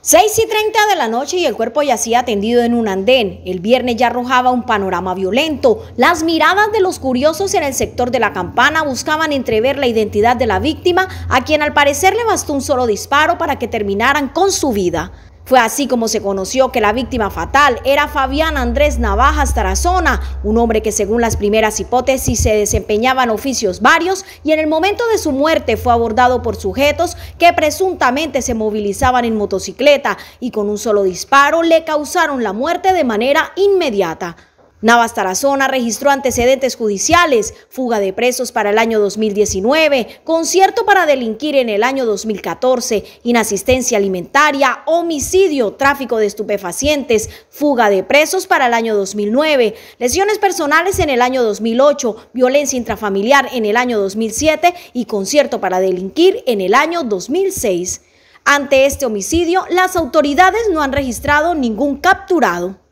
6 y 30 de la noche y el cuerpo yacía tendido en un andén. El viernes ya arrojaba un panorama violento. Las miradas de los curiosos en el sector de la campana buscaban entrever la identidad de la víctima, a quien al parecer le bastó un solo disparo para que terminaran con su vida. Fue así como se conoció que la víctima fatal era Fabián Andrés Navajas Tarazona, un hombre que según las primeras hipótesis se desempeñaba en oficios varios y en el momento de su muerte fue abordado por sujetos que presuntamente se movilizaban en motocicleta y con un solo disparo le causaron la muerte de manera inmediata. Navas Tarazona registró antecedentes judiciales, fuga de presos para el año 2019, concierto para delinquir en el año 2014, inasistencia alimentaria, homicidio, tráfico de estupefacientes, fuga de presos para el año 2009, lesiones personales en el año 2008, violencia intrafamiliar en el año 2007 y concierto para delinquir en el año 2006. Ante este homicidio, las autoridades no han registrado ningún capturado.